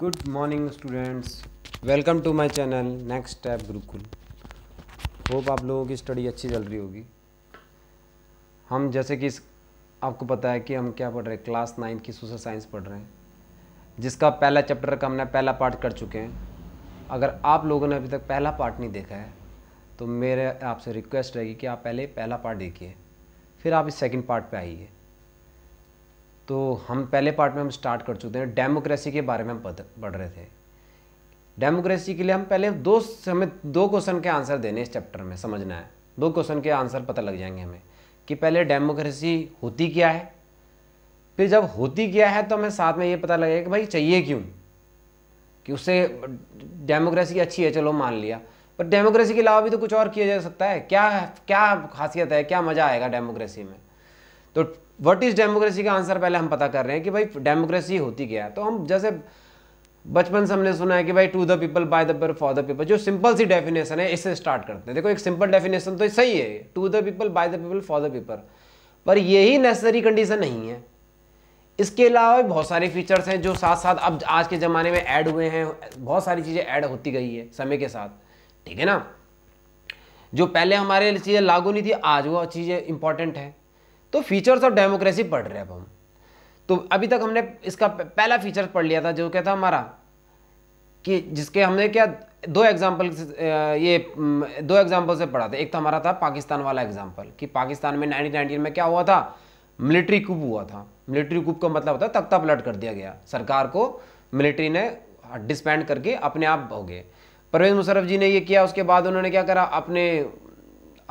Good morning students welcome to my channel next step Gurukul hope आप लोगों की study अच्छी चल रही होगी हम जैसे कि आपको पता है कि हम क्या पढ़ रहे हैं क्लास नाइन्थ की सोशल साइंस पढ़ रहे हैं जिसका पहला चैप्टर का हमने पहला पार्ट कर चुके हैं अगर आप लोगों ने अभी तक पहला पार्ट नहीं देखा है तो मेरे आपसे रिक्वेस्ट रहेगी कि आप पहले पहला पार्ट देखिए फिर आप इस सेकेंड पार्ट पर आइए तो हम पहले पार्ट में हम स्टार्ट कर चुके हैं डेमोक्रेसी के बारे में हम पढ़ रहे थे डेमोक्रेसी के लिए हम पहले दो हमें दो क्वेश्चन के आंसर देने इस चैप्टर में समझना है दो क्वेश्चन के आंसर पता लग जाएंगे हमें कि पहले डेमोक्रेसी होती क्या है फिर जब होती क्या है तो हमें साथ में ये पता लगेगा कि भाई चाहिए क्यों कि उससे डेमोक्रेसी अच्छी है चलो मान लिया पर डेमोक्रेसी के अलावा भी तो कुछ और किया जा सकता है क्या क्या खासियत है क्या मज़ा आएगा डेमोक्रेसी में तो वट इज़ डेमोक्रेसी का आंसर पहले हम पता कर रहे हैं कि भाई डेमोक्रेसी होती क्या है तो हम जैसे बचपन से हमने सुना है कि भाई to the people by the people for the people जो सिंपल सी डेफिनेशन है इससे स्टार्ट करते हैं देखो एक सिंपल डेफिनेशन तो सही है to the people by the people for the people पर यही नेसेसरी कंडीशन नहीं है इसके अलावा बहुत सारे फीचर्स हैं जो साथ साथ अब आज के ज़माने में ऐड हुए हैं बहुत सारी चीज़ें ऐड होती गई है समय के साथ ठीक है ना जो पहले हमारे चीज़ें लागू नहीं थी आज वो चीज़ें इंपॉर्टेंट है तो फीचर्स ऑफ डेमोक्रेसी पढ़ रहे हैं अब हम तो अभी तक हमने इसका पहला फीचर पढ़ लिया था जो क्या था हमारा कि जिसके हमने क्या दो एग्जाम्पल ये दो एग्जाम्पल से पढ़ा था एक तो हमारा था पाकिस्तान वाला एग्जाम्पल कि पाकिस्तान में नाइनटीन में क्या हुआ था मिलिट्री कुप हुआ था मिलिट्री कुप का मतलब होता है तख्ता पलट कर दिया गया सरकार को मिलिट्री ने डिस्पैंड करके अपने आप हो गए परवेज मुशरफ जी ने ये किया उसके बाद उन्होंने क्या करा अपने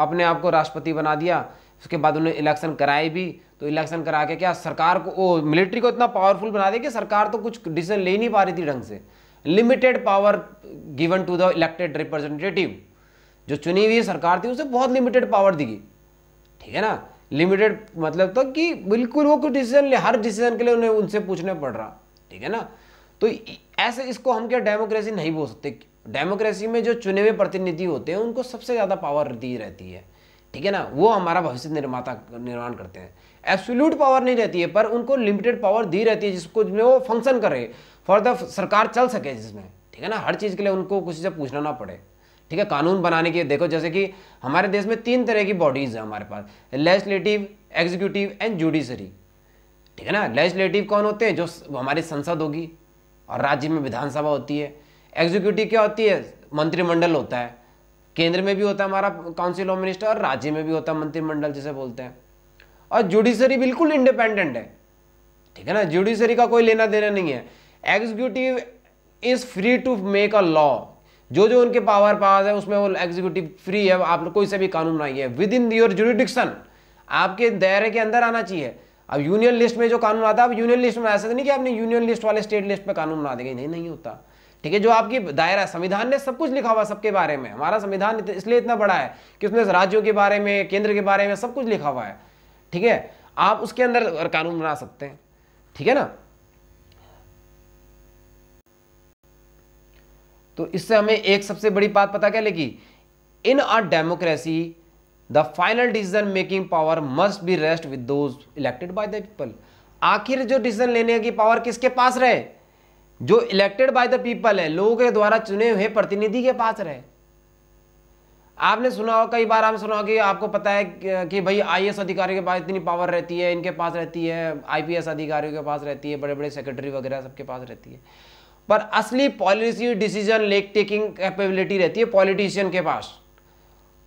अपने आप को राष्ट्रपति बना दिया उसके बाद उन्होंने इलेक्शन कराए भी तो इलेक्शन करा के क्या सरकार को ओ, मिलिट्री को इतना पावरफुल बना दिया कि सरकार तो कुछ डिसीजन ले नहीं पा रही थी ढंग से limited power given to the elected representative जो चुनी हुई सरकार थी उसे बहुत लिमिटेड पावर दी गई ठीक है ना लिमिटेड मतलब तो कि बिल्कुल वो कुछ डिसीजन ले हर डिसीजन के लिए उन्हें उनसे पूछना पड़ रहा ठीक है ना तो ऐसे इसको हम क्या डेमोक्रेसी नहीं बोल सकते डेमोक्रेसी में जो चुने हुए प्रतिनिधि होते हैं उनको सबसे ज़्यादा पावर दी रहती है ठीक है ना वो हमारा भविष्य निर्माता निर्माण करते हैं एब्सोल्यूट पावर नहीं रहती है पर उनको लिमिटेड पावर दी रहती है जिसको जिसमें वो फंक्शन करे फॉर द सरकार चल सके जिसमें ठीक है ना हर चीज़ के लिए उनको कुछ से पूछना ना पड़े ठीक है कानून बनाने के देखो जैसे कि हमारे देश में तीन तरह की बॉडीज़ है हमारे पास लेजिस्लेटिव एग्जीक्यूटिव एंड जुडिशरी ठीक है ना लेजिस्लेटिव कौन होते हैं जो हमारी संसद होगी और राज्य में विधानसभा होती है एग्जीक्यूटिव क्या होती है मंत्रिमंडल होता है केंद्र में भी होता है हमारा काउंसिल ऑफ मिनिस्टर और राज्य में भी होता है मंत्रिमंडल जिसे बोलते हैं और जुडिशरी बिल्कुल इंडिपेंडेंट है ठीक है ना जुडिशरी का कोई लेना देना नहीं है executive is free to make a law जो जो उनके पावर पावर है उसमें वो एग्जीक्यूटिव फ्री है आप कोई से भी कानून नहीं है विद इन योर जुडिडिक्शन आपके दायरे के अंदर आना चाहिए अब यूनियन लिस्ट में जो कानून आता है अब यूनियन लिस्ट में ऐसा तो नहीं कि आपने यूनियन लिस्ट वाले स्टेट लिस्ट पे कानून बना देंगे नहीं नहीं होता ठीक है जो आपकी दायरा संविधान ने सब कुछ लिखा हुआ सबके बारे में हमारा संविधान इसलिए इतना बड़ा है कि उसने राज्यों के बारे में केंद्र के बारे में सब कुछ लिखा हुआ है ठीक है आप उसके अंदर कानून बना सकते हैं ठीक है ना तो इससे हमें एक सबसे बड़ी बात पता क्या लगी in our democracy the final decision making power must be rest with those elected by the people आखिर जो डिसीजन लेने की पावर किसके पास रहे जो इलेक्टेड बाय द पीपल है लोगों के द्वारा चुने हुए प्रतिनिधि के पास रहे आपने सुना हो कई बार आपने सुना हो कि आपको पता है कि भाई आईएएस अधिकारी के पास इतनी पावर रहती है इनके पास रहती है आईपीएस अधिकारियों के पास रहती है बड़े बड़े सेक्रेटरी वगैरह सबके पास रहती है पर असली policy decision lake taking capability रहती है पॉलिटिशियन के पास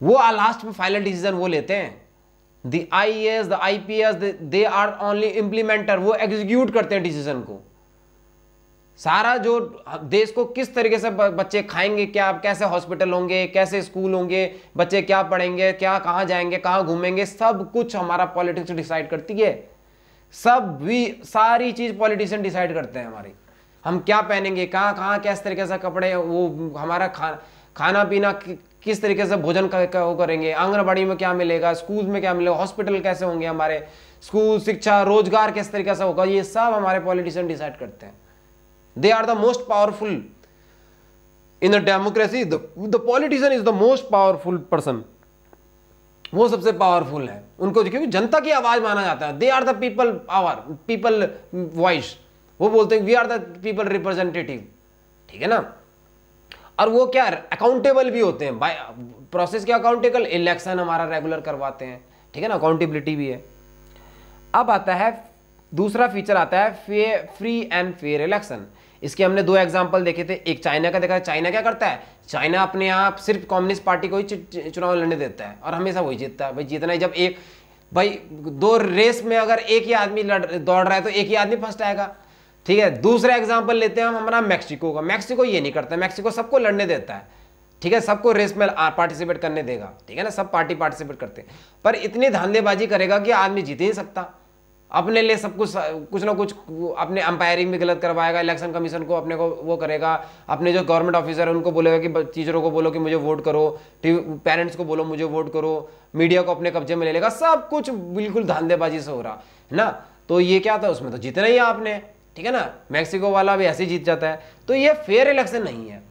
वो लास्ट में फाइनल डिसीजन वो लेते हैं the I S the I P S they are only implementer वो एग्जीक्यूट करते हैं डिसीजन को सारा जो देश को किस तरीके से बच्चे खाएंगे क्या कैसे हॉस्पिटल होंगे कैसे स्कूल होंगे बच्चे क्या पढ़ेंगे क्या कहाँ जाएंगे कहाँ घूमेंगे सब कुछ हमारा पॉलिटिक्स डिसाइड करती है सब भी सारी चीज़ पॉलिटिशियन डिसाइड करते हैं हमारी हम क्या पहनेंगे कहाँ कहाँ किस तरीके से कपड़े वो हमारा खा खाना पीना कि, किस तरीके से भोजन का, का वो करेंगे आंगनबाड़ी में क्या मिलेगा स्कूल में क्या मिलेगा हॉस्पिटल कैसे होंगे हमारे स्कूल शिक्षा रोजगार किस तरीके से होगा ये सब हमारे पॉलिटिशियन डिसाइड करते हैं they are the most powerful in a democracy the, the politician is the most powerful person वो सबसे पावरफुल है उनको क्योंकि जनता की आवाज माना जाता है they are the people power people voice वो बोलते हैं we are the people representative ठीक है ना और वो क्या अकाउंटेबल भी होते हैं बाय प्रोसेस के अकाउंटेबल इलेक्शन हमारा रेगुलर करवाते हैं ठीक है ना अकाउंटेबिलिटी भी है अब आता है दूसरा फीचर आता है फ्री एंड फेयर इलेक्शन इसके हमने दो एग्जाम्पल देखे थे एक चाइना का देखा चाइना क्या करता है चाइना अपने आप सिर्फ कम्युनिस्ट पार्टी को ही चुनाव लड़ने देता है और हमेशा वही जीतता है भाई जीतना है जब एक भाई दो रेस में अगर एक ही आदमी लड़ दौड़ रहा है तो एक ही आदमी फर्स्ट आएगा ठीक है दूसरा एग्जाम्पल लेते हैं हम हमारा मैक्सिको का मैक्सिको ये नहीं करता मैक्सिको सबको लड़ने देता है ठीक है सबको रेस में पार्टिसिपेट करने देगा ठीक है ना सब पार्टी पार्टिसिपेट करते हैं पर इतनी धांधेबाजी करेगा कि आदमी जीत ही नहीं सकता अपने लिए सब कुछ कुछ ना कुछ अपने अंपायरिंग भी गलत करवाएगा इलेक्शन कमीशन को अपने को वो करेगा अपने जो गवर्नमेंट ऑफिसर है उनको बोलेगा कि टीचरों को बोलो कि मुझे वोट करो पेरेंट्स को बोलो मुझे वोट करो मीडिया को अपने कब्जे में ले लेगा सब कुछ बिल्कुल धांधेबाजी से हो रहा है ना तो ये क्या था उसमें तो जीतना ही आपने ठीक है ना मैक्सिको वाला भी ऐसे जीत जाता है तो ये फेयर इलेक्शन नहीं है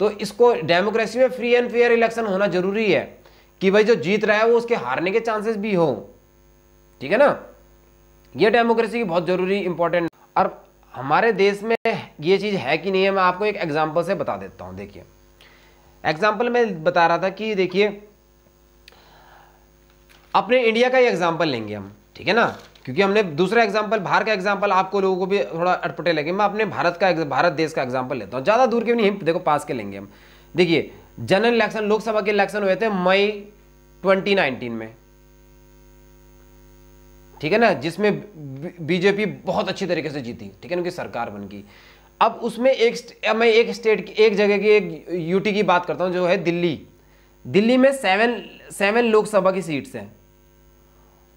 तो इसको डेमोक्रेसी में फ्री एंड फेयर इलेक्शन होना जरूरी है कि भाई जो जीत रहा है वो उसके हारने के चांसेस भी हो ठीक है ना ये डेमोक्रेसी की बहुत ज़रूरी इंपॉर्टेंट और हमारे देश में ये चीज़ है कि नहीं है मैं आपको एक एग्जाम्पल से बता देता हूँ देखिए एग्जाम्पल मैं बता रहा था कि देखिए अपने इंडिया का ही एग्जाम्पल लेंगे हम ठीक है ना क्योंकि हमने दूसरा एग्जाम्पल बाहर का एग्जाम्पल आपको लोगों को भी थोड़ा अटपटे लगे मैं अपने भारत का भारत देश का एग्जाम्पल लेता हूँ ज़्यादा दूर के नहीं देखो पास के लेंगे हम देखिए जनरल इलेक्शन लोकसभा के इलेक्शन हुए थे मई 2019 में ठीक है ना जिसमें बीजेपी बहुत अच्छी तरीके से जीती ठीक है ना उनकी सरकार बन गई अब उसमें एक मैं एक स्टेट की एक जगह की एक यूटी की बात करता हूँ जो है दिल्ली दिल्ली में सेवन सेवन लोकसभा की सीट्स हैं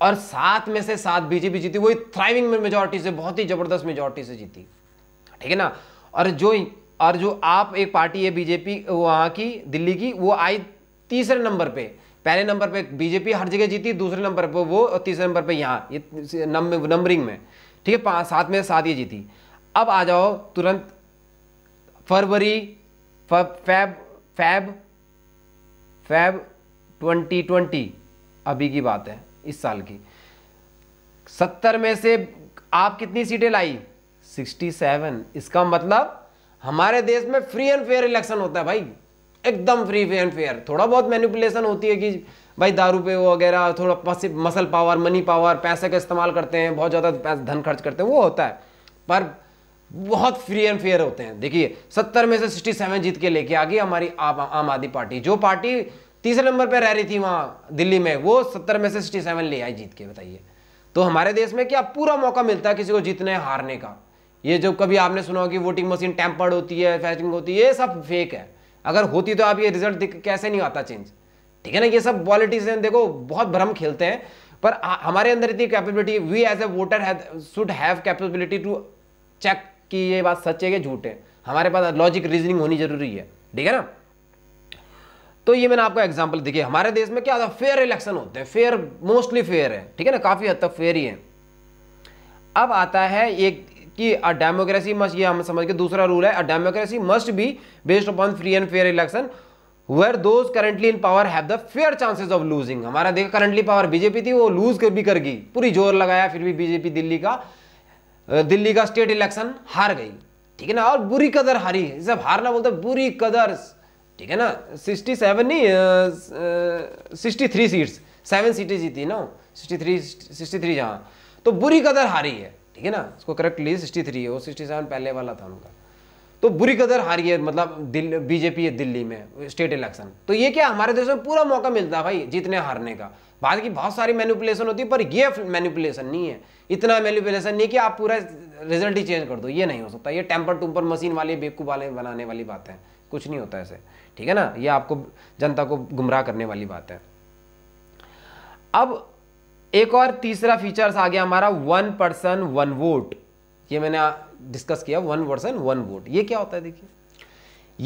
और सात में से सात बीजेपी जीती वही थ्राइविंग मेजोरिटी से बहुत ही जबरदस्त मेजोरिटी से जीती ठीक है ना और जो और जो आप एक पार्टी है बीजेपी वहाँ की दिल्ली की वो आई तीसरे नंबर पर पहले नंबर पे बीजेपी हर जगह जीती दूसरे नंबर पे वो और तीसरे नंबर पे यहाँ ये नंबरिंग में ठीक है पाँच सात में सात ये जीती अब आ जाओ तुरंत फरवरी Feb Feb Feb twenty twenty अभी की बात है इस साल की सत्तर में से आप कितनी सीटें लाई सिक्सटी सेवन इसका मतलब हमारे देश में फ्री एंड फेयर इलेक्शन होता है भाई एकदम फ्री एंड फेयर थोड़ा बहुत मैनिपुलेशन होती है कि भाई दारू पे वगैरह थोड़ा मसल पावर मनी पावर पैसे का इस्तेमाल करते हैं बहुत ज़्यादा धन खर्च करते हैं वो होता है पर बहुत फ्री एंड फेयर होते हैं देखिए सत्तर में से सिक्सटी सेवन जीत के लेके आ गई हमारी आम आदमी पार्टी जो पार्टी तीसरे नंबर पर रह रही थी वहाँ दिल्ली में वो सत्तर में से सिक्सटी सेवन ले आई जीत के बताइए तो हमारे देश में क्या पूरा मौका मिलता है किसी को जीतने हारने का ये जो कभी आपने सुना हो कि वोटिंग मशीन टेम्पर्ड होती है फैचिंग होती है ये सब फेक है अगर होती तो आप ये रिजल्ट कैसे नहीं आता चेंज ठीक है ना ये सब हैं देखो बहुत भ्रम खेलते हैं पर हमारे अंदर इतनी capability we as a voter should have capability to check कि ये बात सच है कि झूठ है हमारे पास लॉजिक रीजनिंग होनी जरूरी है ठीक है ना तो ये मैंने आपको एग्जाम्पल दिखे हमारे देश में क्या फेयर इलेक्शन होते हैं फेयर मोस्टली फेयर है ठीक है ना काफी हद तक फेयर ही है अब आता है एक कि अ डेमोक्रेसी मस्ट ये हम समझ के दूसरा रूल है a democracy must be based upon free and fair election where those currently in power have the fair chances of losing हमारा देखा करंटली पावर बीजेपी थी वो लूज कर भी कर गई पूरी जोर लगाया फिर भी बीजेपी दिल्ली का दिल्ली का स्टेट इलेक्शन हार गई ठीक है ना और बुरी कदर हारी सब हारना बोलते बुरी कदर ठीक है ना सिक्सटी सेवन नहीं सिक्सटी थ्री सीट्स सेवन सीटें जीती ना सिक्सटी थ्री सिक्सटी थ्री जहाँ तो बुरी कदर हारी है ठीक है ना इसको करेक्ट लिए सिक्सटी थ्री है वो सिक्सटी सेवन पहले वाला था उनका तो बुरी कदर हारी है मतलब बीजेपी है दिल्ली में स्टेट इलेक्शन तो ये क्या हमारे देश में पूरा मौका मिलता है भाई जीतने हारने का बाद की बहुत सारी मैनिपुलेशन होती है पर ये मैनिपुलेशन नहीं है इतना मैनिपुलेशन नहीं कि आप पूरा रिजल्ट ही चेंज कर दो ये नहीं हो सकता ये टेम्पर टूम्पर मशीन वाले बेकू वाले बनाने वाली बात है कुछ नहीं होता ऐसे ठीक है ना ये आपको जनता को गुमराह करने वाली बात है अब एक और तीसरा फीचर्स आ गया हमारा वन पर्सन वन वोट ये मैंने डिस्कस किया वन पर्सन वन वोट ये क्या होता है देखिए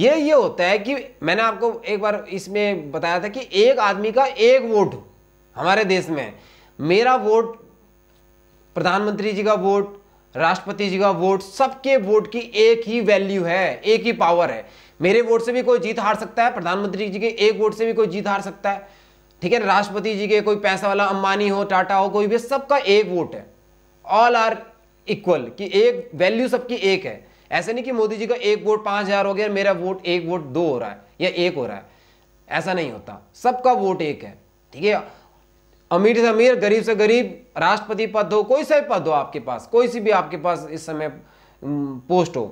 ये ये होता है कि मैंने आपको एक बार इसमें बताया था कि एक आदमी का एक वोट हमारे देश में मेरा वोट प्रधानमंत्री जी का वोट राष्ट्रपति जी का वोट सबके वोट की एक ही वैल्यू है एक ही पावर है मेरे वोट से भी कोई जीत हार सकता है प्रधानमंत्री जी के एक वोट से भी कोई जीत हार सकता है ठीक है राष्ट्रपति जी के कोई पैसा वाला अंबानी हो टाटा हो कोई भी सबका एक वोट है ऑल आर इक्वल कि एक वैल्यू सबकी एक है ऐसे नहीं कि मोदी जी का एक वोट पांच हजार हो गया मेरा वोट एक वोट दो हो रहा है या एक हो रहा है ऐसा नहीं होता सबका वोट एक है ठीक है अमीर से अमीर गरीब से गरीब राष्ट्रपति पद हो कोई सा पद हो आपके पास कोई सी भी आपके पास इस समय पोस्ट हो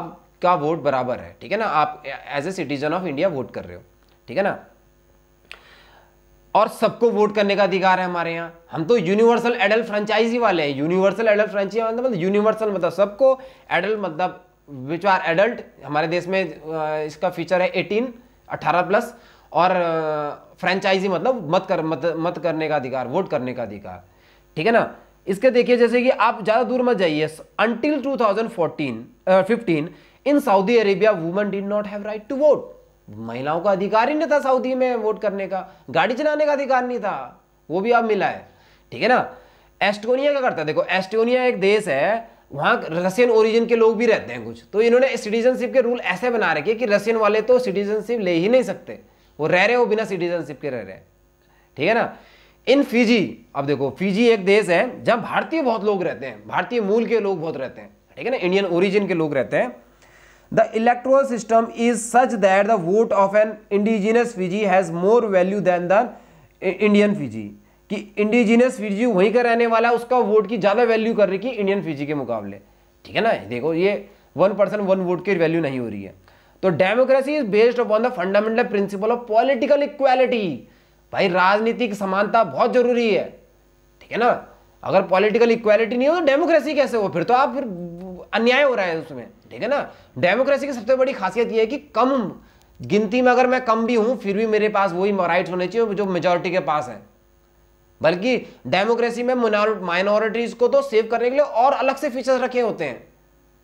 आपका वोट बराबर है ठीक है ना आप as a citizen of India vote कर रहे हो ठीक है ना और सबको वोट करने का अधिकार है हमारे यहाँ हम तो यूनिवर्सल एडल्ट फ्रेंचाइजी वाले हैं यूनिवर्सल एडल्ट फ्रेंचाइजी मतलब यूनिवर्सल मतलब, मतलब सबको एडल्ट मतलब विच आर एडल्ट हमारे देश में इसका फीचर है एटीन अट्ठारह प्लस और फ्रेंचाइजी मतलब मत कर मत मत करने का अधिकार वोट करने का अधिकार ठीक है ना इसके देखिए जैसे कि आप ज़्यादा दूर मत जाइए until fourteen fifteen in Saudi Arabia women didn't not have right to vote महिलाओं का अधिकार ही नहीं था सऊदी में वोट करने का गाड़ी चलाने का अधिकार नहीं था वो भी अब मिला है ठीक है ना एस्टोनिया क्या करता है देखो एस्टोनिया एक देश है वहां रशियन ओरिजिन के लोग भी रहते हैं कुछ तो इन्होंने सिटीजनशिप के रूल ऐसे बना रखे कि रशियन वाले तो सिटीजनशिप ले ही नहीं सकते वो रह रहे हो बिना सिटीजनशिप के रह रहे हैं ठीक है ना इन फिजी अब देखो फिजी एक देश है जहां भारतीय बहुत लोग रहते हैं भारतीय मूल के लोग बहुत रहते हैं ठीक है ना इंडियन ओरिजिन के लोग रहते हैं the electoral system is such that the vote of an indigenous Fiji has more value than the Indian Fiji कि इंडिजिनियस फिजी वहीं का रहने वाला है उसका वोट की ज़्यादा वैल्यू कर रही कि इंडियन फिजी के मुकाबले ठीक है ना देखो ये वन पर्सन वन वोट की वैल्यू नहीं हो रही है तो democracy is based upon the fundamental principle of political equality भाई राजनीतिक समानता बहुत जरूरी है ठीक है ना अगर पॉलिटिकल इक्वालिटी नहीं हो तो डेमोक्रेसी कैसे हो फिर तो आप फिर अन्याय हो रहा है उसमें ठीक है ना डेमोक्रेसी की सबसे बड़ी खासियत यह है कि कम गिनती में अगर मैं कम भी हूं फिर भी मेरे पास वही राइट होने चाहिए जो मेजोरिटी के पास है बल्कि डेमोक्रेसी में माइनॉरिटीज को तो सेव करने के लिए और अलग से फीचर्स रखे होते हैं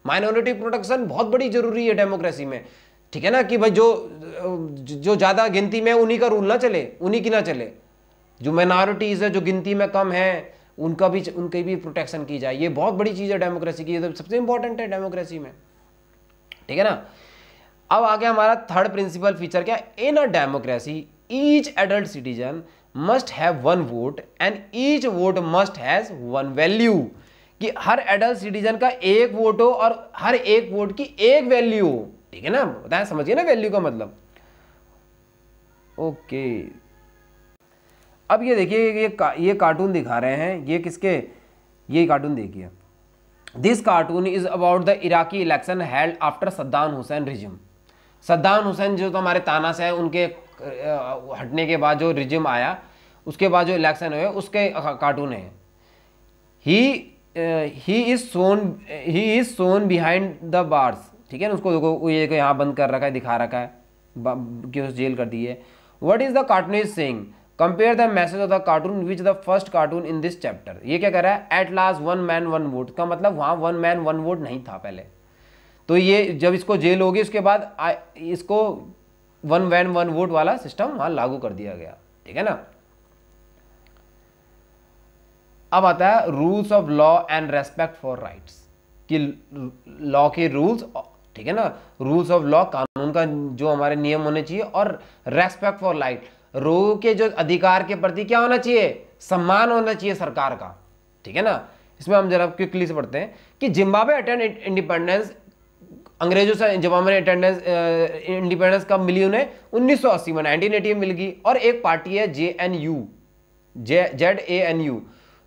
माइनॉरिटी प्रोटेक्शन बहुत बड़ी जरूरी है डेमोक्रेसी में ठीक है ना कि भाई जो जो ज़्यादा गिनती में उन्हीं का रूल ना चले उन्हीं की ना चले जो माइनॉरिटीज़ है जो गिनती में कम है उनका भी उनकी भी प्रोटेक्शन की जाए ये बहुत बड़ी चीज़ है डेमोक्रेसी की ये तो सबसे इंपॉर्टेंट है डेमोक्रेसी में ठीक है ना अब आ गया हमारा थर्ड प्रिंसिपल फीचर क्या in a democracy each adult citizen must have one vote and each vote must has one value कि हर एडल्ट सिटीजन का एक वोट हो और हर एक वोट की एक वैल्यू हो ठीक है ना बताए समझिए ना वैल्यू का मतलब ओके okay. अब ये देखिए ये का, ये कार्टून दिखा रहे हैं ये किसके ये कार्टून देखिए this cartoon is about the Iraqi election held after Saddam Hussein regime Saddam Hussein जो तो हमारे ताना से हैं उनके हटने के बाद जो रिजिम आया उसके बाद जो इलेक्शन हुए उसके कार्टून है he he is shown he is shown behind the bars ठीक है ना उसको देखो ये यहाँ बंद कर रखा है दिखा रखा है कि उस जेल कर दी है what is the cartoon is saying compare the message of the cartoon which the first cartoon in this chapter ये क्या कर रहा है at last one man one vote का मतलब वहाँ वन मैन वन वोट नहीं था पहले तो ये जब इसको जेल होगी उसके बाद इसको वन मैन वन वोट वाला सिस्टम वहाँ लागू कर दिया गया ठीक है ना अब आता है rules of law and respect for rights कि लॉ के रूल्स ठीक है ना रूल्स ऑफ लॉ कानून का जो हमारे नियम होने चाहिए और रेस्पेक्ट फॉर लाइट रोगों के जो अधिकार के प्रति क्या होना चाहिए सम्मान होना चाहिए सरकार का ठीक है ना इसमें हम जरा क्विकली से पढ़ते हैं कि जिम्बाब्वे अटेंड इंडिपेंडेंस अंग्रेजों से जिम्बाब्वे अटेंडेंस इंडिपेंडेंस कब मिली उन्हें 1980 में नाइनटीन एटी में मिल गई और एक पार्टी है J N U J Z A N U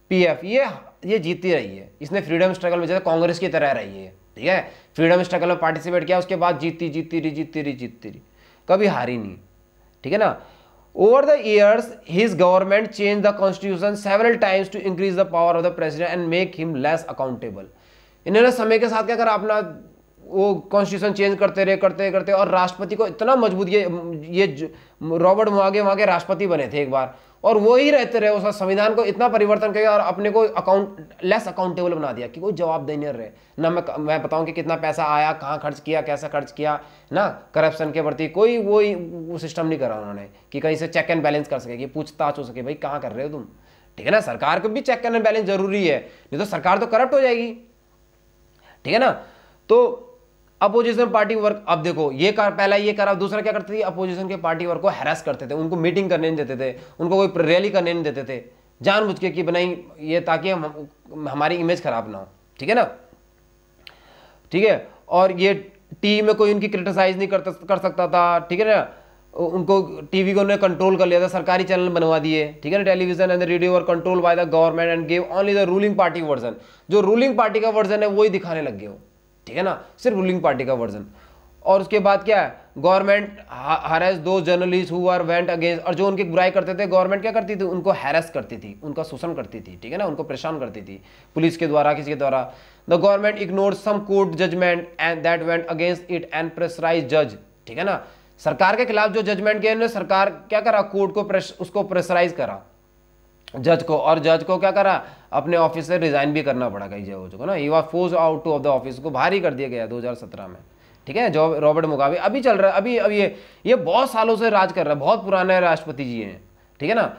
P F ये ये जीती रही है इसने फ्रीडम स्ट्रगल में जैसे कांग्रेस की तरह रही है ठीक है फ्रीडम स्ट्रगल में पार्टिसिपेट किया उसके बाद जीती जीती रही जीती रही जीती रही कभी हारी नहीं ठीक है ना Over the years, his government changed the constitution several times to increase the power of the president and make him less accountable. इन्होंने समय के साथ क्या करा अपना वो कॉन्स्टिट्यूशन चेंज करते रहे करते रहे करते और राष्ट्रपति को इतना मजबूत ये ये रॉबर्ट मुआगे वहाँ के राष्ट्रपति बने थे एक बार और वो ही रहते रहे उसका संविधान को इतना परिवर्तन किया और अपने को अकाउंट लेस अकाउंटेबल बना दिया कि कोई जवाब देने रहे ना मैं मैं बताऊं कि कितना पैसा आया कहाँ खर्च किया कैसा खर्च किया ना करप्शन के प्रति कोई वो वो सिस्टम नहीं करा उन्होंने कि कहीं से चेक एंड बैलेंस कर सके कि पूछताछ हो सके भाई कहाँ कर रहे हो तुम ठीक है ना सरकार को भी चेक एंड बैलेंस जरूरी है नहीं तो सरकार तो करप्ट हो जाएगी ठीक है ना तो अपोजिशन पार्टी वर्क अब देखो ये कर पहला ये करा दूसरा क्या करते थे अपोजिशन के पार्टी वर्क को हैरेस करते थे उनको मीटिंग करने नहीं देते थे उनको कोई रैली करने नहीं देते थे जानबूझ के कि बनाई ये ताकि हम हमारी इमेज खराब ना हो ठीक है ना ठीक है और ये टीवी में कोई उनकी क्रिटिसाइज नहीं कर, कर सकता था ठीक है ना उनको टीवी को उन्होंने कंट्रोल कर लिया था सरकारी चैनल बनवा दिए ठीक है ना टेलीविजन एंड रेडियो और control by the government and gave only the ruling party version जो रूलिंग पार्टी का वर्जन है वही दिखाने लग गए हो ठीक है ना सिर्फ रूलिंग पार्टी का वर्जन और उसके बाद क्या है गवर्नमेंट हरेस दो जर्नलिस्ट हुआ वेंट अगेंस्ट और जो उनकी बुराई करते थे गवर्नमेंट क्या करती थी उनको हैरेस करती थी उनका शोषण करती थी ठीक है ना उनको परेशान करती थी पुलिस के द्वारा किसी के द्वारा the government ignore some court judgement and that went against it and pressurise जज ठीक है ना सरकार के खिलाफ जो जजमेंट गए सरकार क्या करा कोर्ट को प्रेश, उसको प्रेशराइज करा जज को और जज को क्या करा अपने ऑफिस से रिजाइन भी करना पड़ा कई जगह को ना you are force out to of the office को भारी कर दिया गया 2017 में ठीक है जो रॉबर्ट मुगावे अभी चल रहा है अभी अभी ये ये बहुत सालों से राज कर रहा है बहुत पुराने राष्ट्रपति जी हैं ठीक है ना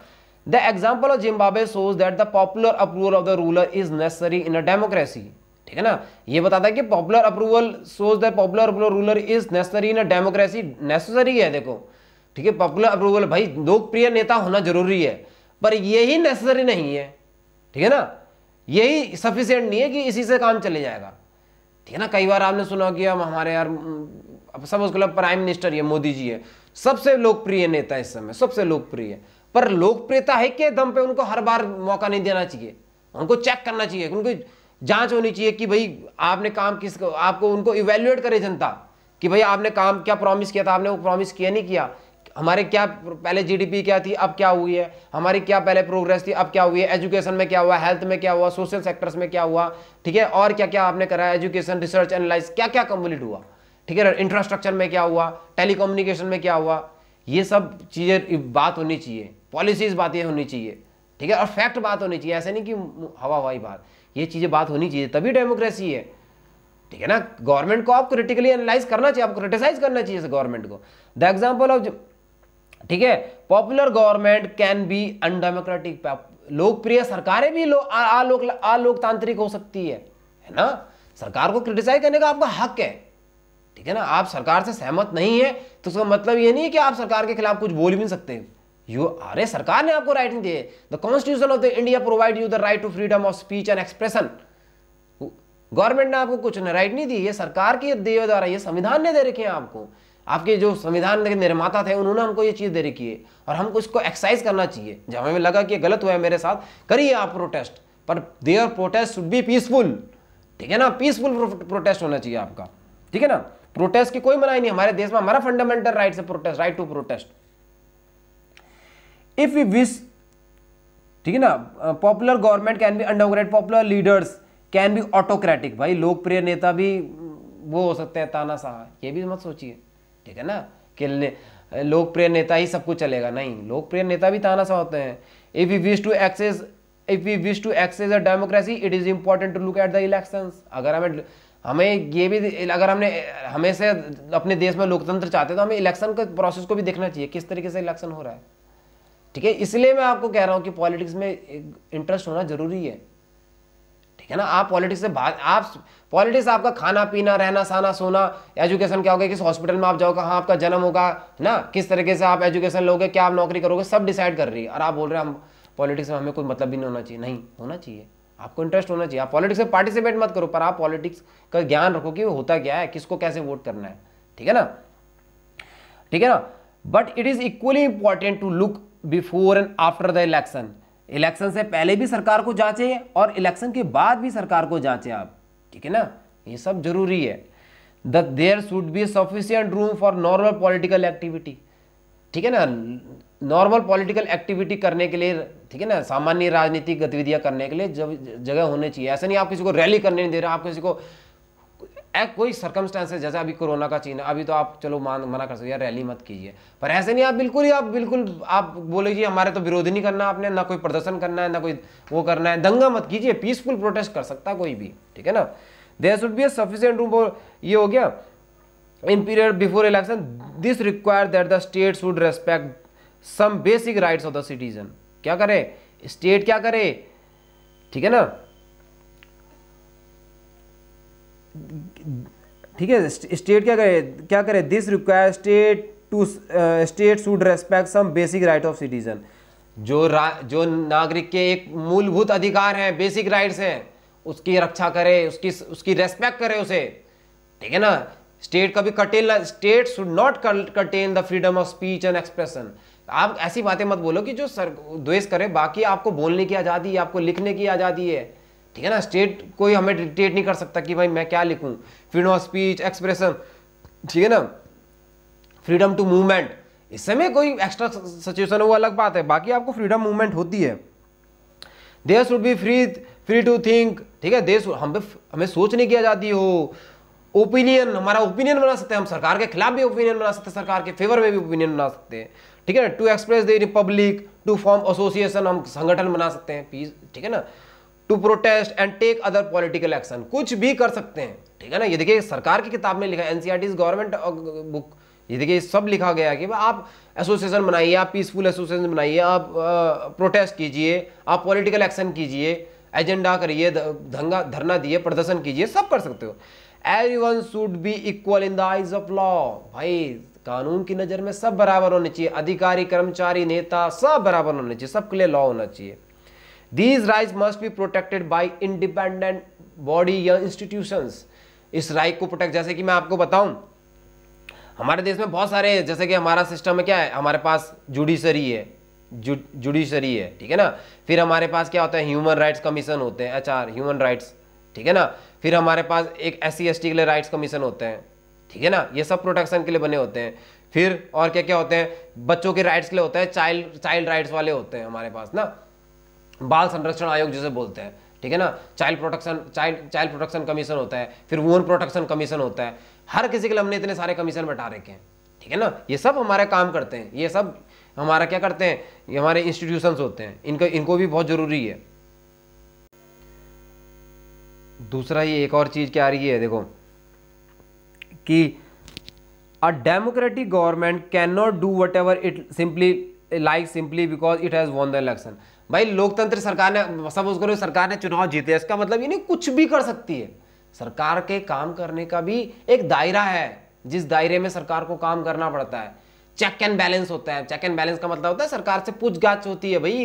the example of Zimbabwe shows that the popular approval of the ruler is necessary in a democracy ठीक है ना ये बताता है कि popular approval shows that popular approval ruler is necessary in a democracy necessary है देखो ठीक है पॉपुलर अप्रूवल भाई लोकप्रिय नेता होना जरूरी है पर यही नेसेसरी नहीं है ठीक है ना यही सफिशियंट नहीं है कि इसी से काम चले जाएगा ठीक है ना कई बार आपने सुना कि हम हमारे यार अब सब उसके प्राइम मिनिस्टर ये मोदी जी है सबसे लोकप्रिय नेता इस समय सबसे लोकप्रिय पर लोकप्रियता है के दम पे उनको हर बार मौका नहीं देना चाहिए उनको चेक करना चाहिए उनको जांच होनी चाहिए कि भाई आपने काम किस आपको उनको इवेल्युएट करे जनता कि भाई आपने काम क्या प्रॉमिस किया था आपने वो प्रॉमिस किया नहीं किया हमारे क्या पहले जीडीपी क्या थी अब क्या हुई है हमारी क्या पहले प्रोग्रेस थी अब क्या हुई है एजुकेशन में क्या हुआ हेल्थ में क्या हुआ सोशल सेक्टर्स में क्या हुआ ठीक है और क्या क्या आपने करा एजुकेशन रिसर्च एनालाइज क्या क्या कंप्लीट हुआ ठीक है इंफ्रास्ट्रक्चर में क्या हुआ टेलीकम्युनिकेशन में क्या हुआ ये सब चीज़ें बात होनी चाहिए पॉलिसीज बातें होनी चाहिए ठीक है और फैक्ट बात होनी चाहिए ऐसे नहीं कि हवा हवाई बात ये चीज़ें बात होनी चाहिए तभी डेमोक्रेसी है ठीक है ना गवर्नमेंट को आप क्रिटिकली एनालाइज करना चाहिए आपको क्रिटिसाइज करना चाहिए गवर्नमेंट को द एग्जाम्पल ऑफ ठीक है popular government can be undemocratic लोकप्रिय सरकारें भी लो, आलोक हो सकती है है ना सरकार को क्रिटिसाइज करने का आपका हक है ठीक है ना आप सरकार से सहमत नहीं है तो उसका मतलब ये नहीं है कि आप सरकार के खिलाफ कुछ बोल भी नहीं सकते यू अरे सरकार ने आपको राइट नहीं दिए the constitution of the India provide you the right to freedom of speech and expression government ने आपको कुछ राइट नहीं दी ये सरकार की दे द्वारा ये संविधान ने दे रखे हैं आपको आपके जो संविधान के निर्माता थे उन्होंने हमको ये चीज़ दे रखी है और हमको इसको एक्सरसाइज करना चाहिए जब हमें लगा कि गलत हुआ है मेरे साथ करिए आप प्रोटेस्ट पर there protest should be peaceful ठीक है ना पीसफुल प्रोटेस्ट होना चाहिए आपका ठीक है ना प्रोटेस्ट की कोई मनाई नहीं हमारे देश में हमारा फंडामेंटल राइट से protest right to protest if you wish ठीक है ना popular government can be undergrad popular leaders can be autocratic भाई लोकप्रिय नेता भी वो हो सकते हैं ताना साहब ये भी मत सोचिए ठीक है ना कि लोकप्रिय नेता ही सब कुछ चलेगा नहीं लोकप्रिय नेता भी तानाशाह होते हैं if you wish to assess if you wish to assess a democracy it is important to look at the elections अगर हमें हमें ये भी अगर हमने हमें से अपने देश में लोकतंत्र चाहते तो हमें इलेक्शन के प्रोसेस को भी देखना चाहिए किस तरीके से इलेक्शन हो रहा है ठीक है इसलिए मैं आपको कह रहा हूँ कि पॉलिटिक्स में इंटरेस्ट होना जरूरी है है ना आप पॉलिटिक्स से भाग आप पॉलिटिक्स आपका खाना पीना रहना सहना सोना एजुकेशन क्या होगा किस हॉस्पिटल में आप जाओगे कहाँ आपका जन्म होगा ना किस तरीके से आप एजुकेशन लोगे क्या आप नौकरी करोगे सब डिसाइड कर रही है और आप बोल रहे हैं हम पॉलिटिक्स में हमें कोई मतलब भी नहीं होना चाहिए नहीं होना चाहिए आपको इंटरेस्ट होना चाहिए आप पॉलिटिक्स में पार्टिसिपेट मत करो पर आप पॉलिटिक्स का ज्ञान रखो कि होता क्या है किसको कैसे वोट करना है ठीक है ना ठीक है ना but it is equally important to look before and after the election election से पहले भी सरकार को जांचे और इलेक्शन के बाद भी सरकार को जांचे आप ठीक है ना ये सब जरूरी है the there should be sufficient room for normal political activity ठीक है ना नॉर्मल पॉलिटिकल एक्टिविटी करने के लिए ठीक है ना सामान्य राजनीतिक गतिविधियां करने के लिए जब जगह होने चाहिए ऐसा नहीं आप किसी को रैली करने नहीं दे रहे आप किसी को ए, कोई सर्कमस्टांसेस जैसे अभी कोरोना का चीन अभी तो आप चलो मान मना कर सकते यार रैली मत कीजिए पर ऐसे नहीं आप बिल्कुल ही आप बिल्कुल आप बोले जी हमारे तो विरोध नहीं करना आपने ना कोई प्रदर्शन करना है ना कोई वो करना है दंगा मत कीजिए पीसफुल प्रोटेस्ट कर सकता कोई भी ठीक है ना there should be sufficient room for ये हो गया in period before election this require that the state should respect some basic rights of the citizen क्या करे स्टेट क्या करे ठीक है ना ठीक है स्टेट क्या करे क्या करे this require state to state should respect some basic right of citizen जो जो नागरिक के एक मूलभूत अधिकार हैं बेसिक राइट्स हैं उसकी रक्षा करे उसकी उसकी रेस्पेक्ट करे उसे ठीक है ना स्टेट कभी curtail state should not curtail the freedom of speech and expression आप ऐसी बातें मत बोलो कि जो सर द्वेष करे बाकी आपको बोलने की आज़ादी है आपको लिखने की आज़ादी है ठीक है ना स्टेट कोई हमें डिक्टेट नहीं कर सकता कि भाई मैं क्या लिखूं फ्रीडम ऑफ स्पीच एक्सप्रेशन ठीक है ना फ्रीडम टू मूवमेंट इस समय कोई एक्स्ट्रा सिचुएशन है वो अलग बात है बाकी आपको फ्रीडम मूवमेंट होती है देश should be free free to think ठीक है देश हम हमें सोचने की आज़ादी हो ओपिनियन हमारा ओपिनियन बना सकते हैं हम सरकार के खिलाफ भी ओपिनियन बना सकते हैं सरकार के फेवर में भी ओपिनियन बना सकते हैं ठीक है ना to express the republic to form association हम संगठन बना सकते हैं पीस ठीक है ना to protest and take other political action कुछ भी कर सकते हैं ठीक है ना ये देखिए सरकार की किताब में लिखा है एनसीआरटी गवर्नमेंट बुक ये देखिए सब लिखा गया कि आप एसोसिएशन बनाइए आप पीसफुल एसोसिएशन बनाइए आप प्रोटेस्ट uh, कीजिए आप पॉलिटिकल एक्शन कीजिए एजेंडा करिए धंगा धरना दिए प्रदर्शन कीजिए सब कर सकते हो everyone should be equal in the eyes of law भाई कानून की नज़र में सब बराबर होने चाहिए अधिकारी कर्मचारी नेता सब बराबर होने चाहिए सबके लिए लॉ होना चाहिए these right must be protected by independent body या इंस्टीट्यूशन इस राइट को प्रोटेक्ट जैसे कि मैं आपको बताऊं हमारे देश में बहुत सारे जैसे कि हमारा सिस्टम है क्या है हमारे पास जुडिशरी है जु, जुडिशरी है ठीक है ना फिर हमारे पास क्या होता है ह्यूमन राइट्स कमीशन होते हैं अच्छा ह्यूमन राइट्स ठीक है ना फिर हमारे पास एक एस सी के लिए राइट्स कमीशन होते हैं ठीक है ना ये सब प्रोटेक्शन के लिए बने होते हैं फिर और क्या क्या होते हैं बच्चों के राइट्स के लिए होते हैं चाइल्ड चाइल्ड राइट्स वाले होते हैं हमारे पास ना बाल संरक्षण आयोग जिसे बोलते हैं ठीक है ना child protection child child protection commission होता है फिर वुमन प्रोटेक्शन कमीशन होता है हर किसी के लिए हमने इतने सारे कमीशन बैठा रखे हैं ठीक है ना ये सब हमारे काम करते हैं ये सब हमारा क्या करते हैं ये हमारे इंस्टीट्यूशंस होते हैं इनको इनको भी बहुत ज़रूरी है दूसरा ये एक और चीज़ क्या आ रही है देखो कि a democratic government can not do whatever it simply like simply because it has won the election भाई लोकतंत्र सरकार ने सपोज करो सरकार ने चुनाव जीते इसका मतलब ये नहीं कुछ भी कर सकती है सरकार के काम करने का भी एक दायरा है जिस दायरे में सरकार को काम करना पड़ता है चेक एंड बैलेंस होता है चेक एंड बैलेंस का मतलब होता है सरकार से पूछगाछ होती है भाई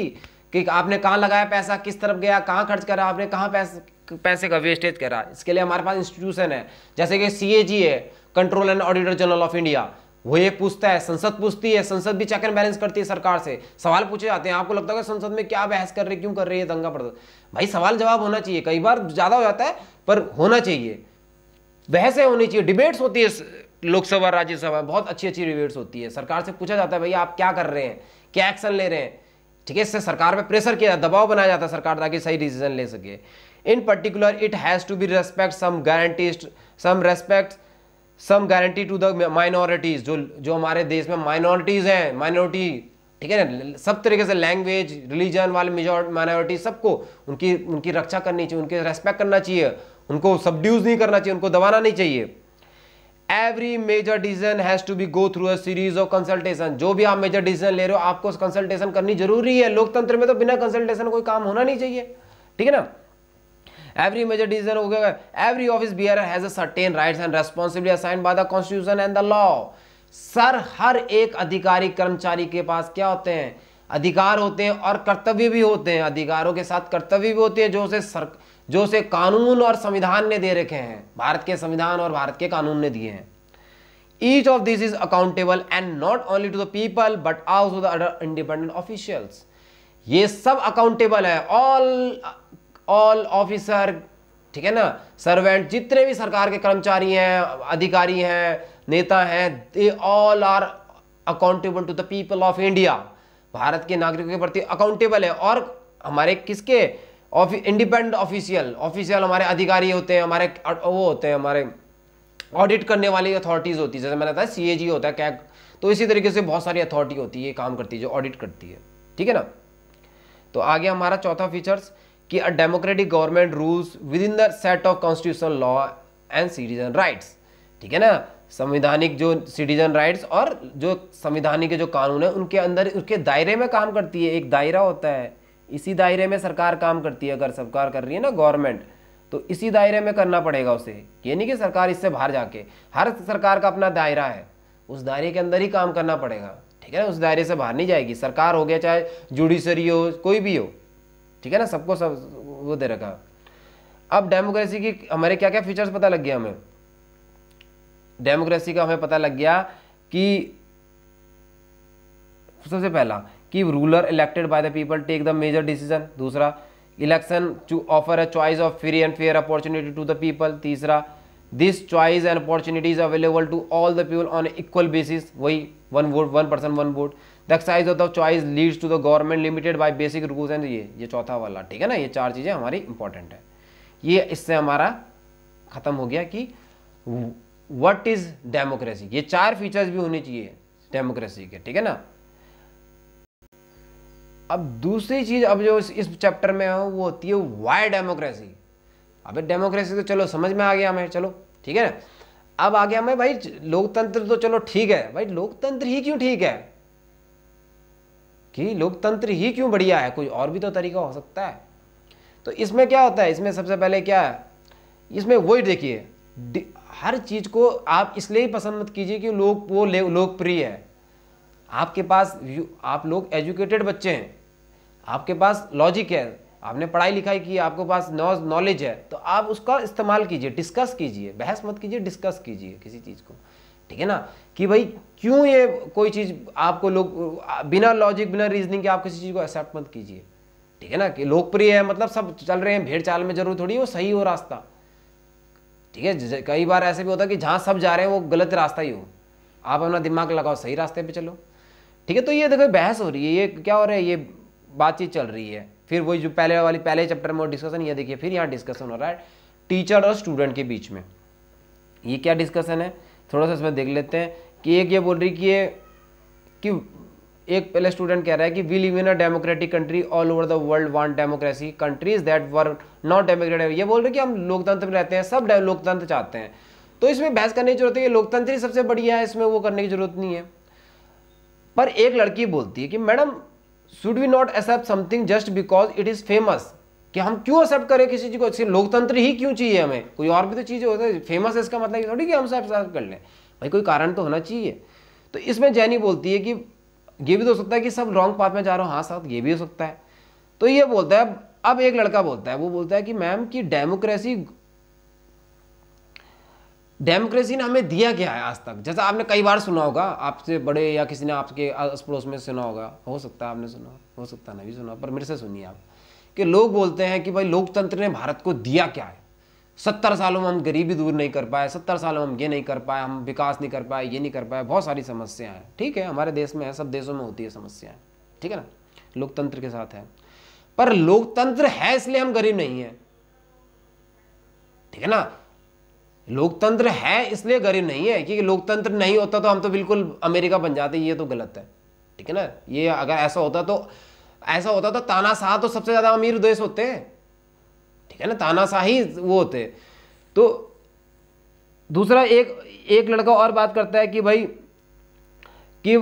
कि आपने कहाँ लगाया पैसा किस तरफ गया कहाँ खर्च करा आपने कहाँ पैसे पैसे का वेस्टेज करा इसके लिए हमारे पास इंस्टीट्यूशन है जैसे कि सी है control and auditor general of India वो ये पूछता है संसद पूछती है संसद भी चेक एंड बैलेंस करती है सरकार से सवाल पूछे जाते हैं आपको लगता है संसद में क्या बहस कर रही क्यों कर रही है दंगा प्रदर्शन भाई सवाल जवाब होना चाहिए कई बार ज़्यादा हो जाता है पर होना चाहिए बहसें होनी चाहिए डिबेट्स होती है लोकसभा राज्यसभा बहुत अच्छी अच्छी डिबेट्स होती है सरकार से पूछा जाता है भाई आप क्या कर रहे हैं क्या एक्शन ले रहे हैं ठीक है इससे सरकार पर प्रेशर किया जाता दबाव बनाया जाता है सरकार ताकि सही डिसीजन ले सके in particular it has to be respect some guarantees some respect some guarantee to the minorities जो जो हमारे देश में माइनॉरिटीज हैं माइनॉरिटी ठीक है ना सब तरीके से लैंग्वेज रिलीजन वाले माइनॉरिटी सबको उनकी उनकी रक्षा करनी चाहिए उनके रेस्पेक्ट करना चाहिए उनको सबड्यूज नहीं करना चाहिए उनको दबाना नहीं चाहिए every major decision has to be go through a series of consultation जो भी आप मेजर डिसीजन ले रहे हो आपको कंसल्टेशन करनी जरूरी है लोकतंत्र में तो बिना कंसल्टेशन कोई काम होना नहीं चाहिए ठीक है ना Every major decision हो गया every office bearer has a certain rights and responsibility assigned by the constitution and the law. Sir हर एक अधिकारी कर्मचारी के पास क्या होते हैं अधिकार होते हैं और कर्तव्य भी होते हैं अधिकारों के साथ कर्तव्य भी होते हैं जो उसे सर जो उसे कानून और संविधान ने दे रखे हैं भारत के संविधान और भारत के कानून ने दिए हैं each of this is accountable and not only to the people but also the other independent officials ये सब अकाउंटेबल है ऑल ऑल ऑफिसर ठीक है ना सर्वेंट जितने भी सरकार के कर्मचारी हैं अधिकारी हैं नेता हैं they all are accountable to the people of India Bharat के नागरिकों के प्रति अकाउंटेबल है और हमारे किसके इंडिपेंडेंट ऑफिशियल ऑफिशियल हमारे अधिकारी होते हैं हमारे वो होते हैं हमारे ऑडिट करने वाली अथॉरिटीज़ होती है जैसे मैंने बताया सी होता है कैग तो इसी तरीके से बहुत सारी अथॉरिटी होती है काम करती है जो ऑडिट करती है ठीक है ना तो आगे हमारा चौथा फीचर्स कि a democratic government rules within the set of constitution law and citizen rights ठीक है ना संविधानिक जो सिटीजन राइट्स और जो संविधानिक जो कानून है उनके अंदर उसके दायरे में काम करती है एक दायरा होता है इसी दायरे में सरकार काम करती है अगर सरकार कर रही है ना गवर्नमेंट तो इसी दायरे में करना पड़ेगा उसे ये नहीं कि सरकार इससे बाहर जाके हर सरकार का अपना दायरा है उस दायरे के अंदर ही काम करना पड़ेगा ठीक है ना उस दायरे से बाहर नहीं जाएगी सरकार हो गया चाहे जुडिशरी हो कोई भी हो ठीक है ना सबको सब वो दे रखा अब डेमोक्रेसी की हमारे क्या क्या फीचर्स पता लग गया हमें डेमोक्रेसी का हमें पता लग गया कि सबसे पहला कि ruler elected by the people take the major decision दूसरा election to offer a choice of free and fair opportunity to the people तीसरा this choice and opportunities available to all the people on equal basis वही one vote one person one vote the size of the choice leads to the government limited by basic rules and ये ये चौथा वाला ठीक है ना ये चार चीज़ें हमारी इंपॉर्टेंट है ये इससे हमारा ख़त्म हो गया कि वट इज़ डेमोक्रेसी ये चार फीचर्स भी होने चाहिए डेमोक्रेसी के ठीक है ना अब दूसरी चीज़ अब जो इस, चैप्टर में है वो होती है वाई डेमोक्रेसी अबे डेमोक्रेसी तो चलो समझ में आ गया हमें चलो ठीक है ना अब आ गया हमें भाई लोकतंत्र तो चलो ठीक है भाई लोकतंत्र ही क्यों ठीक है कि लोकतंत्र ही क्यों बढ़िया है कोई और भी तो तरीका हो सकता है तो इसमें क्या होता है इसमें सबसे पहले क्या है इसमें वही देखिए हर चीज़ को आप इसलिए ही पसंद मत कीजिए कि लोग वो लोकप्रिय है आपके पास आप लोग एजुकेटेड बच्चे हैं आपके पास लॉजिक है आपने पढ़ाई लिखाई की आपके पास नॉलेज है तो आप उसका इस्तेमाल कीजिए डिस्कस कीजिए बहस मत कीजिए डिस्कस कीजिए किसी चीज़ को ठीक है ना कि भाई क्यों ये कोई चीज़ आपको लोग बिना लॉजिक बिना रीजनिंग के आप किसी चीज़ को एक्सेप्ट मत कीजिए ठीक है ना कि लोकप्रिय है मतलब सब चल रहे हैं भेड़ चाल में जरूर थोड़ी वो सही हो रास्ता ठीक है कई बार ऐसे भी होता है कि जहाँ सब जा रहे हैं वो गलत रास्ता ही हो आप अपना दिमाग लगाओ सही रास्ते पे चलो ठीक है तो ये देखो बहस हो रही है ये क्या हो रहा है ये बातचीत चल रही है फिर वही जो पहले वाली पहले चैप्टर में डिस्कशन ये देखिए फिर यहाँ डिस्कशन हो रहा है टीचर और स्टूडेंट के बीच में ये क्या डिस्कशन है थोड़ा सा इसमें देख लेते हैं कि एक ये बोल रही कि कि एक पहले स्टूडेंट कह रहा है कि we live in a democratic country all over the world one democracy countries that were not democratic ये बोल रहे कि हम लोकतंत्र में रहते हैं सब लोकतंत्र चाहते हैं तो इसमें बहस करने की जरूरत है लोकतंत्र ही सबसे बढ़िया है इसमें वो करने की जरूरत नहीं है पर एक लड़की बोलती है कि madam should we not accept something just because it is famous कि हम क्यों एक्सेप्ट करें किसी चीज़ को अच्छे लोकतंत्र ही क्यों चाहिए हमें कोई और भी तो चीज़ होता है फेमस है इसका मतलब थोड़ी कि हम सब एक्सेप्ट कर लें भाई कोई कारण तो होना चाहिए तो इसमें जैनी बोलती है कि ये भी तो हो सकता है कि सब रॉन्ग पाथ में जा रहा हूँ हाँ साथ ये भी हो सकता है तो ये बोलता है अब एक लड़का बोलता है वो बोलता है कि मैम कि डेमोक्रेसी डेमोक्रेसी ने हमें दिया क्या है आज तक जैसा आपने कई बार सुना होगा आपसे बड़े या किसी ने आपके आस पड़ोस में सुना होगा हो सकता है आपने सुना हो सकता नहीं सुना पर मेरे से सुनिए आप कि लोग बोलते हैं कि भाई लोकतंत्र ने भारत को दिया क्या है सत्तर सालों में हम गरीबी दूर नहीं कर पाए सत्तर सालों में हम ये नहीं कर पाए हम विकास नहीं कर पाए ये नहीं कर पाए बहुत सारी समस्याएं हैं ठीक है हमारे देश में है सब देशों में होती है समस्याएं ठीक है ना लोकतंत्र के साथ है पर लोकतंत्र है इसलिए हम गरीब नहीं है ठीक है ना लोकतंत्र है इसलिए गरीब नहीं है क्योंकि लोकतंत्र नहीं होता तो हम तो बिल्कुल अमेरिका बन जाते ये तो गलत है ठीक है ना ये अगर ऐसा होता तो ऐसा होता तो तानाशाह तो सबसे ज़्यादा अमीर देश होते हैं ठीक है ना तानाशाही वो होते तो दूसरा एक एक लड़का और बात करता है कि भाई कि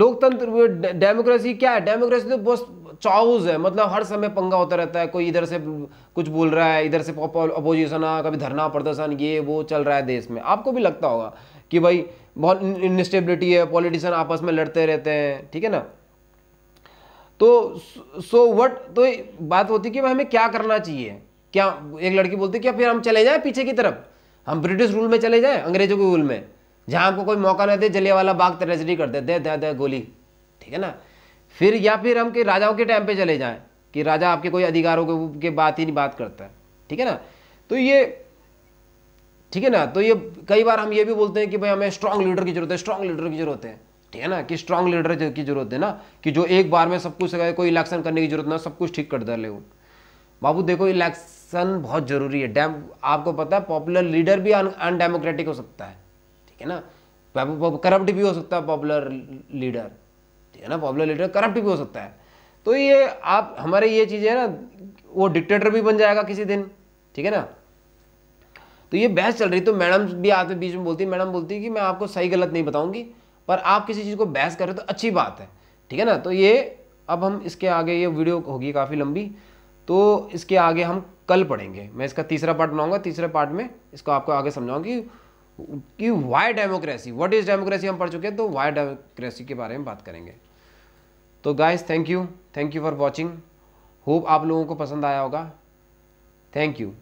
लोकतंत्र डेमोक्रेसी क्या है डेमोक्रेसी तो बहुत चाउज है मतलब हर समय पंगा होता रहता है कोई इधर से कुछ बोल रहा है इधर से अपोजिशन आ कभी धरना प्रदर्शन ये वो चल रहा है देश में आपको भी लगता होगा कि भाई बहुत इनस्टेबिलिटी है पॉलिटिशियन आपस में लड़ते रहते हैं ठीक है ना तो सो वट तो बात होती कि हमें क्या करना चाहिए क्या एक लड़की बोलती क्या फिर हम चले जाएं पीछे की तरफ हम ब्रिटिश रूल में चले जाएं अंग्रेजों के रूल में जहां आपको कोई मौका ना दे जलिया वाला बाग ट्रेजिडी कर दे, दे, दे गोली ठीक है ना फिर या फिर हम के राजाओं के टाइम पे चले जाएं कि राजा आपके कोई अधिकारों के, के बात ही नहीं बात करता है ठीक है ना तो ये ठीक है ना तो ये कई बार हम ये भी बोलते हैं कि भाई हमें स्ट्रांग लीडर की जरूरत है स्ट्रांग लीडर की जरूरत है ठीक है ना कि स्ट्रांग लीडर की जरूरत है ना कि जो एक बार में सब कुछ कोई इलेक्शन करने की जरूरत ना सब कुछ ठीक कर दे वो बाबू देखो इलेक्शन बहुत जरूरी है डैम आपको पता है पॉपुलर लीडर भी अनडेमोक्रेटिक हो सकता है ठीक है ना करप्ट भी हो सकता है पॉपुलर लीडर है ना पॉपुलर लीडर करप्ट भी हो सकता है तो ये आप हमारे ये चीज़ है ना वो डिक्टेटर भी बन जाएगा किसी दिन ठीक है ना तो ये बहस चल रही तो मैडम भी आते बीच में बोलती मैडम बोलती कि मैं आपको सही गलत नहीं बताऊंगी पर आप किसी चीज़ को बहस कर रहे तो अच्छी बात है ठीक है ना तो ये अब हम इसके आगे ये वीडियो होगी काफ़ी लंबी तो इसके आगे हम कल पढ़ेंगे मैं इसका तीसरा पार्ट बनाऊंगा तीसरे पार्ट में इसको आपको आगे समझाऊंगी कि why democracy what is democracy हम पढ़ चुके हैं तो वाई डेमोक्रेसी के बारे में बात करेंगे तो guys thank you thank you for watching hope आप लोगों को पसंद आया होगा थैंक यू